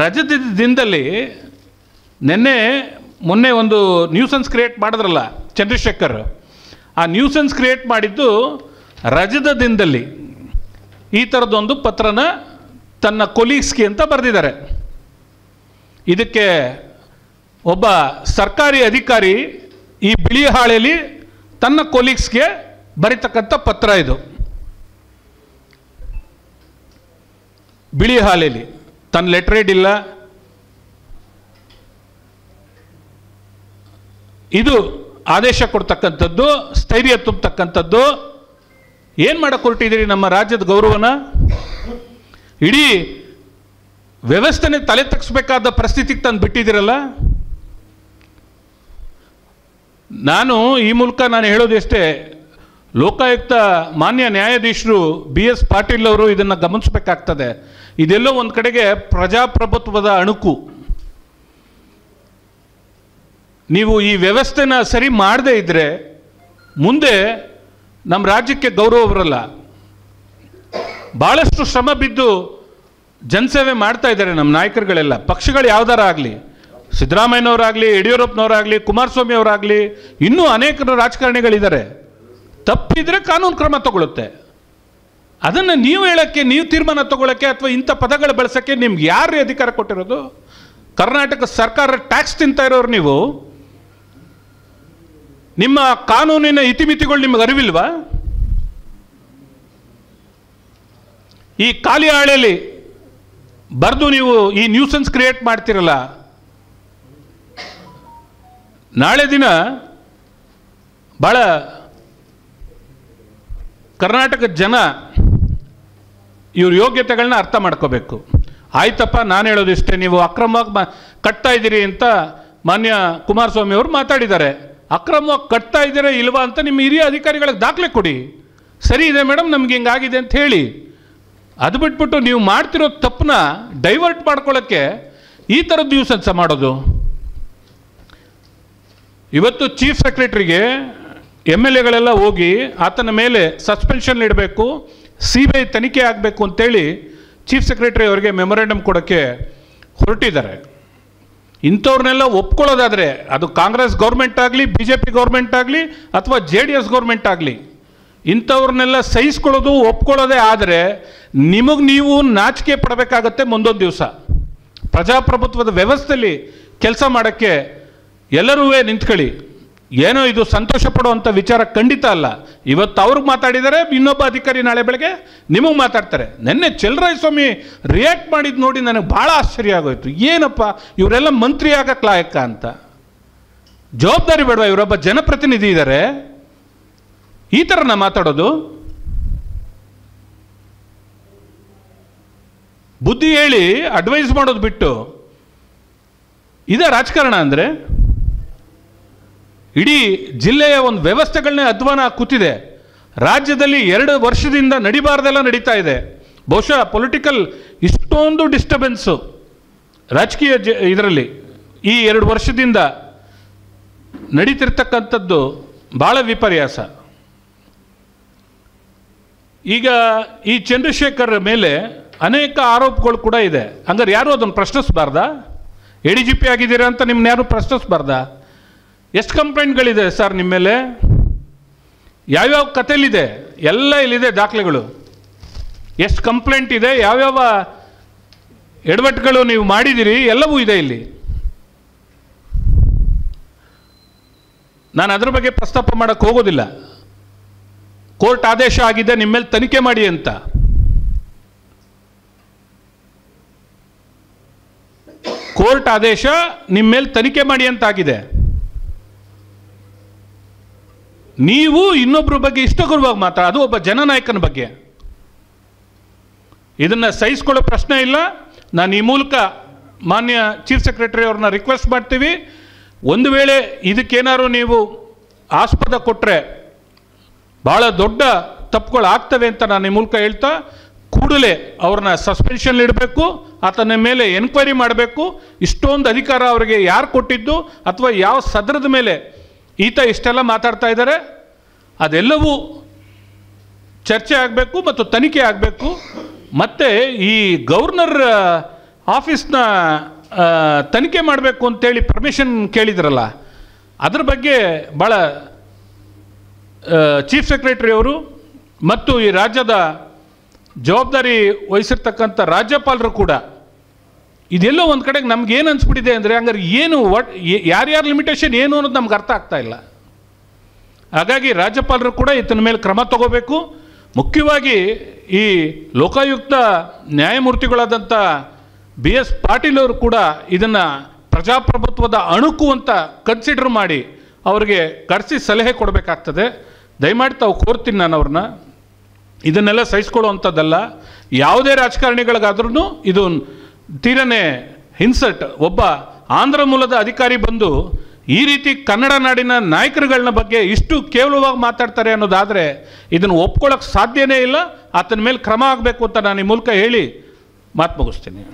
ರಜದ ದಿನದಲ್ಲಿ ನಿನ್ನೆ ಮೊನ್ನೆ ಒಂದು ನ್ಯೂಸನ್ಸ್ ಕ್ರಿಯೇಟ್ ಮಾಡಿದ್ರಲ್ಲ ಚಂದ್ರಶೇಖರ್ ಆ ನ್ಯೂಸನ್ಸ್ ಕ್ರಿಯೇಟ್ ಮಾಡಿದ್ದು ರಜದ ದಿನದಲ್ಲಿ ಈ ಥರದ್ದೊಂದು ಪತ್ರನ ತನ್ನ ಕೊಲೀಗ್ಸ್ಗೆ ಅಂತ ಬರೆದಿದ್ದಾರೆ ಇದಕ್ಕೆ ಒಬ್ಬ ಸರ್ಕಾರಿ ಅಧಿಕಾರಿ ಈ ಬಿಳಿ ಹಾಳೆಯಲ್ಲಿ ತನ್ನ ಕೊಲೀಗ್ಸ್ಗೆ ಬರೀತಕ್ಕಂಥ ಪತ್ರ ಇದು ಬಿಳಿ ಹಾಳೆಯಲ್ಲಿ ತನ್ನ ಲೆಟ್ರೇಡ್ ಇಲ್ಲ ಇದು ಆದೇಶ ಕೊಡ್ತಕ್ಕಂಥದ್ದು ಸ್ಥೈರ್ಯ ತುಂಬತಕ್ಕಂಥದ್ದು ಏನು ಮಾಡಕ್ಕೆ ಹೊರಟಿದ್ದೀರಿ ನಮ್ಮ ರಾಜ್ಯದ ಗೌರವನ ಇಡೀ ವ್ಯವಸ್ಥೆನೆ ತಲೆ ತಗ್ಸ್ಬೇಕಾದ ಪರಿಸ್ಥಿತಿಗೆ ತಂದು ಬಿಟ್ಟಿದ್ದೀರಲ್ಲ ನಾನು ಈ ಮೂಲಕ ನಾನು ಹೇಳೋದು ಎಷ್ಟೇ ಲೋಕಾಯುಕ್ತ ಮಾನ್ಯ ನ್ಯಾಯಾಧೀಶರು ಬಿ ಎಸ್ ಪಾಟೀಲ್ ಅವರು ಇದನ್ನು ಗಮನಿಸಬೇಕಾಗ್ತದೆ ಇದೆಲ್ಲೋ ಒಂದು ಕಡೆಗೆ ಪ್ರಜಾಪ್ರಭುತ್ವದ ಅಣುಕು ನೀವು ಈ ವ್ಯವಸ್ಥೆನ ಸರಿ ಮಾಡದೇ ಇದ್ದರೆ ಮುಂದೆ ನಮ್ಮ ರಾಜ್ಯಕ್ಕೆ ಗೌರವ ಬರಲ್ಲ ಭಾಳಷ್ಟು ಶ್ರಮ ಬಿದ್ದು ಜನಸೇವೆ ಮಾಡ್ತಾ ಇದ್ದಾರೆ ನಮ್ಮ ನಾಯಕರುಗಳೆಲ್ಲ ಪಕ್ಷಗಳು ಯಾವ್ದಾರ ಆಗಲಿ ಸಿದ್ದರಾಮಯ್ಯನವರಾಗಲಿ ಯಡಿಯೂರಪ್ಪನವರಾಗಲಿ ಕುಮಾರಸ್ವಾಮಿ ಅವರಾಗಲಿ ಇನ್ನೂ ಅನೇಕರು ರಾಜಕಾರಣಿಗಳಿದ್ದಾರೆ ತಪ್ಪಿದ್ರೆ ಕಾನೂನು ಕ್ರಮ ತಗೊಳುತ್ತೆ ಅದನ್ನು ನೀವು ಹೇಳೋಕ್ಕೆ ನೀವು ತೀರ್ಮಾನ ತಗೊಳಕ್ಕೆ ಅಥವಾ ಇಂಥ ಪದಗಳು ಬಳಸೋಕ್ಕೆ ನಿಮ್ಗೆ ಯಾರು ಅಧಿಕಾರ ಕೊಟ್ಟಿರೋದು ಕರ್ನಾಟಕ ಸರ್ಕಾರ ಟ್ಯಾಕ್ಸ್ ತಿಂತಾ ಇರೋರು ನೀವು ನಿಮ್ಮ ಕಾನೂನಿನ ಇತಿಮಿತಿಗಳು ನಿಮಗೆ ಅರಿವಿಲ್ವಾ ಈ ಖಾಲಿ ಹಾಳೆಯಲ್ಲಿ ಬರೆದು ನೀವು ಈ ನ್ಯೂಸೆನ್ಸ್ ಕ್ರಿಯೇಟ್ ಮಾಡ್ತಿರಲ್ಲ ನಾಳೆ ದಿನ ಭಾಳ ಕರ್ನಾಟಕದ ಜನ ಇವ್ರ ಯೋಗ್ಯತೆಗಳನ್ನ ಅರ್ಥ ಮಾಡ್ಕೋಬೇಕು ಆಯ್ತಪ್ಪ ನಾನು ಹೇಳೋದು ಇಷ್ಟೇ ನೀವು ಅಕ್ರಮವಾಗಿ ಕಟ್ತಾ ಇದ್ದೀರಿ ಅಂತ ಮಾನ್ಯ ಕುಮಾರಸ್ವಾಮಿ ಅವರು ಮಾತಾಡಿದ್ದಾರೆ ಅಕ್ರಮವಾಗಿ ಕಟ್ತಾ ಇದ್ದೀರಾ ಇಲ್ವಾ ಅಂತ ನಿಮ್ಮ ಹಿರಿಯ ಅಧಿಕಾರಿಗಳಿಗೆ ದಾಖಲೆ ಕೊಡಿ ಸರಿ ಇದೆ ಮೇಡಮ್ ನಮ್ಗೆ ಹಿಂಗಾಗಿದೆ ಅಂತ ಹೇಳಿ ಅದು ಬಿಟ್ಬಿಟ್ಟು ನೀವು ಮಾಡ್ತಿರೋ ತಪ್ಪನ್ನ ಡೈವರ್ಟ್ ಮಾಡ್ಕೊಳ್ಳೋಕ್ಕೆ ಈ ಥರದ್ದು ಅನ್ಸ ಮಾಡೋದು ಇವತ್ತು ಚೀಫ್ ಸೆಕ್ರೆಟ್ರಿಗೆ ಎಮ್ ಎಲ್ ಎಗಳೆಲ್ಲ ಹೋಗಿ ಆತನ ಮೇಲೆ ಸಸ್ಪೆನ್ಷನ್ ಇಡಬೇಕು ಸಿ ಬಿ ಐ ತನಿಖೆ ಆಗಬೇಕು ಅಂತೇಳಿ ಚೀಫ್ ಸೆಕ್ರೆಟರಿ ಅವರಿಗೆ ಮೆಮೊರೆಂಡಮ್ ಕೊಡೋಕ್ಕೆ ಹೊರಟಿದ್ದಾರೆ ಇಂಥವ್ರನ್ನೆಲ್ಲ ಒಪ್ಕೊಳ್ಳೋದಾದರೆ ಅದು ಕಾಂಗ್ರೆಸ್ ಗೌರ್ಮೆಂಟ್ ಆಗಲಿ ಬಿ ಜೆ ಪಿ ಗೌರ್ಮೆಂಟ್ ಆಗಲಿ ಅಥವಾ ಜೆ ಡಿ ಎಸ್ ಗೌರ್ಮೆಂಟ್ ಆಗಲಿ ಇಂಥವ್ರನ್ನೆಲ್ಲ ಸಹಿಸ್ಕೊಳ್ಳೋದು ಒಪ್ಕೊಳ್ಳೋದೇ ಆದರೆ ನಿಮಗೆ ನೀವು ನಾಚಿಕೆ ಪಡಬೇಕಾಗತ್ತೆ ಮುಂದೊಂದು ದಿವಸ ಪ್ರಜಾಪ್ರಭುತ್ವದ ವ್ಯವಸ್ಥೆಯಲ್ಲಿ ಕೆಲಸ ಮಾಡೋಕ್ಕೆ ಎಲ್ಲರೂ ನಿಂತ್ಕೊಳ್ಳಿ ಏನೋ ಇದು ಸಂತೋಷ ಪಡುವಂಥ ವಿಚಾರ ಖಂಡಿತ ಅಲ್ಲ ಇವತ್ತು ಅವ್ರಿಗೆ ಮಾತಾಡಿದರೆ ಇನ್ನೊಬ್ಬ ಅಧಿಕಾರಿ ನಾಳೆ ಬೆಳಗ್ಗೆ ನಿಮಗೆ ಮಾತಾಡ್ತಾರೆ ನಿನ್ನೆ ಚಲ್ರಾಯ್ ಸ್ವಾಮಿ ರಿಯಾಕ್ಟ್ ಮಾಡಿದ್ದು ನೋಡಿ ನನಗೆ ಭಾಳ ಆಶ್ಚರ್ಯ ಆಗೋಯ್ತು ಏನಪ್ಪ ಇವರೆಲ್ಲ ಮಂತ್ರಿ ಆಗಕ್ಕೆ ಲಾಯಕ ಅಂತ ಜವಾಬ್ದಾರಿ ಬೇಡವಾ ಇವರೊಬ್ಬ ಜನಪ್ರತಿನಿಧಿ ಇದ್ದಾರೆ ಈ ಥರನ ಮಾತಾಡೋದು ಬುದ್ಧಿ ಹೇಳಿ ಅಡ್ವೈಸ್ ಮಾಡೋದು ಬಿಟ್ಟು ಇದೇ ರಾಜಕಾರಣ ಅಂದರೆ ಇಡೀ ಜಿಲ್ಲೆಯ ಒಂದು ವ್ಯವಸ್ಥೆಗಳನ್ನೇ ಅಧ್ವಾನ ಕೂತಿದೆ ರಾಜ್ಯದಲ್ಲಿ ಎರಡು ವರ್ಷದಿಂದ ನಡಿಬಾರ್ದೆಲ್ಲ ನಡೀತಾ ಇದೆ ಬಹುಶಃ ಪೊಲಿಟಿಕಲ್ ಇಷ್ಟೊಂದು ಡಿಸ್ಟರ್ಬೆನ್ಸು ರಾಜಕೀಯ ಜ ಇದರಲ್ಲಿ ಈ ಎರಡು ವರ್ಷದಿಂದ ನಡೀತಿರ್ತಕ್ಕಂಥದ್ದು ಭಾಳ ವಿಪರ್ಯಾಸ ಈಗ ಈ ಚಂದ್ರಶೇಖರ್ ಮೇಲೆ ಅನೇಕ ಆರೋಪಗಳು ಕೂಡ ಇದೆ ಹಂಗಾರೆ ಯಾರು ಅದನ್ನು ಪ್ರಶ್ನಿಸಬಾರ್ದಾ ಎ ಡಿ ಜಿ ಪಿ ಆಗಿದ್ದೀರಾ ಅಂತ ನಿಮ್ಮನ್ನ ಯಾರು ಪ್ರಶ್ನಿಸಬಾರ್ದಾ ಎಷ್ಟು ಕಂಪ್ಲೇಂಟ್ಗಳಿದೆ ಸರ್ ನಿಮ್ಮ ಮೇಲೆ ಯಾವ್ಯಾವ ಕಥೆಲಿದೆ ಎಲ್ಲ ಇಲ್ಲಿದೆ ದಾಖಲೆಗಳು ಎಷ್ಟು ಕಂಪ್ಲೇಂಟ್ ಇದೆ ಯಾವ್ಯಾವ ಎಡವಟ್ಟುಗಳು ನೀವು ಮಾಡಿದ್ದೀರಿ ಎಲ್ಲವೂ ಇದೆ ಇಲ್ಲಿ ನಾನು ಅದರ ಬಗ್ಗೆ ಪ್ರಸ್ತಾಪ ಮಾಡೋಕ್ಕೆ ಹೋಗೋದಿಲ್ಲ ಕೋರ್ಟ್ ಆದೇಶ ಆಗಿದೆ ನಿಮ್ಮ ಮೇಲೆ ತನಿಖೆ ಮಾಡಿ ಅಂತ ಕೋರ್ಟ್ ಆದೇಶ ನಿಮ್ಮ ಮೇಲೆ ತನಿಖೆ ಮಾಡಿ ಅಂತಾಗಿದೆ ನೀವು ಇನ್ನೊಬ್ಬರ ಬಗ್ಗೆ ಇಷ್ಟಗುರುವಾಗಿ ಮಾತ್ರ ಅದು ಒಬ್ಬ ಜನನಾಯಕನ ಬಗ್ಗೆ ಇದನ್ನು ಸಹಿಸ್ಕೊಳ್ಳೋ ಪ್ರಶ್ನೆ ಇಲ್ಲ ನಾನು ಈ ಮೂಲಕ ಮಾನ್ಯ ಚೀಫ್ ಸೆಕ್ರೆಟರಿ ಅವ್ರನ್ನ ರಿಕ್ವೆಸ್ಟ್ ಮಾಡ್ತೀವಿ ಒಂದು ವೇಳೆ ಇದಕ್ಕೇನಾದ್ರು ನೀವು ಆಸ್ಪದ ಕೊಟ್ಟರೆ ಭಾಳ ದೊಡ್ಡ ತಪ್ಪುಗಳು ಆಗ್ತವೆ ಅಂತ ನಾನು ಈ ಮೂಲಕ ಹೇಳ್ತಾ ಕೂಡಲೇ ಅವ್ರನ್ನ ಸಸ್ಪೆನ್ಷನ್ ಇಡಬೇಕು ಆತನ ಮೇಲೆ ಎನ್ಕ್ವೈರಿ ಮಾಡಬೇಕು ಇಷ್ಟೊಂದು ಅಧಿಕಾರ ಅವರಿಗೆ ಯಾರು ಕೊಟ್ಟಿದ್ದು ಅಥವಾ ಯಾವ ಸದರದ ಮೇಲೆ ಈತ ಇಷ್ಟೆಲ್ಲ ಮಾತಾಡ್ತಾ ಇದ್ದಾರೆ ಅದೆಲ್ಲವೂ ಚರ್ಚೆ ಆಗಬೇಕು ಮತ್ತು ತನಿಖೆ ಆಗಬೇಕು ಮತ್ತು ಈ ಗವರ್ನರ್ ಆಫೀಸ್ನ ತನಿಖೆ ಮಾಡಬೇಕು ಅಂತೇಳಿ ಪರ್ಮಿಷನ್ ಕೇಳಿದ್ರಲ್ಲ ಅದ್ರ ಬಗ್ಗೆ ಭಾಳ ಚೀಫ್ ಸೆಕ್ರೆಟರಿಯವರು ಮತ್ತು ಈ ರಾಜ್ಯದ ಜವಾಬ್ದಾರಿ ವಹಿಸಿರ್ತಕ್ಕಂಥ ರಾಜ್ಯಪಾಲರು ಕೂಡ ಇದೆಲ್ಲೋ ಒಂದು ಕಡೆಗೆ ಏನು ಅನ್ಸ್ಬಿಟ್ಟಿದೆ ಅಂದರೆ ಹಂಗಾರೆ ಏನು ವಾಟ್ ಯಾರ್ಯಾರ ಲಿಮಿಟೇಷನ್ ಏನು ಅನ್ನೋದು ನಮ್ಗೆ ಅರ್ಥ ಆಗ್ತಾ ಇಲ್ಲ ಹಾಗಾಗಿ ರಾಜ್ಯಪಾಲರು ಕೂಡ ಇತನ ಮೇಲೆ ಕ್ರಮ ತಗೋಬೇಕು ಮುಖ್ಯವಾಗಿ ಈ ಲೋಕಾಯುಕ್ತ ನ್ಯಾಯಮೂರ್ತಿಗಳಾದಂಥ ಬಿ ಎಸ್ ಪಾಟೀಲ್ ಅವರು ಕೂಡ ಇದನ್ನು ಪ್ರಜಾಪ್ರಭುತ್ವದ ಅಣುಕು ಅಂತ ಕನ್ಸಿಡರ್ ಮಾಡಿ ಅವರಿಗೆ ಕರೆಸಿ ಸಲಹೆ ಕೊಡಬೇಕಾಗ್ತದೆ ದಯಮಾಡಿ ತಾವು ಕೋರ್ತೀನಿ ನಾನು ಅವ್ರನ್ನ ಇದನ್ನೆಲ್ಲ ಸಹಿಸ್ಕೊಳ್ಳೋ ಅಂಥದ್ದಲ್ಲ ಯಾವುದೇ ರಾಜಕಾರಣಿಗಳಿಗಾದ್ರೂ ಇದು ತೀರನೆ ಹಿನ್ಸಟ್ ಒಬ್ಬ ಆಂಧ್ರ ಮೂಲದ ಅಧಿಕಾರಿ ಬಂದು ಈ ರೀತಿ ಕನ್ನಡ ನಾಡಿನ ನಾಯಕರುಗಳನ್ನ ಬಗ್ಗೆ ಇಷ್ಟು ಕೇವಲವಾಗಿ ಮಾತಾಡ್ತಾರೆ ಅನ್ನೋದಾದರೆ ಇದನ್ನು ಒಪ್ಕೊಳ್ಳೋಕ್ಕೆ ಸಾಧ್ಯನೇ ಇಲ್ಲ ಆತನ ಮೇಲೆ ಕ್ರಮ ಆಗಬೇಕು ಅಂತ ನಾನು ಈ ಮೂಲಕ ಹೇಳಿ ಮಾತು ಮುಗಿಸ್ತೀನಿ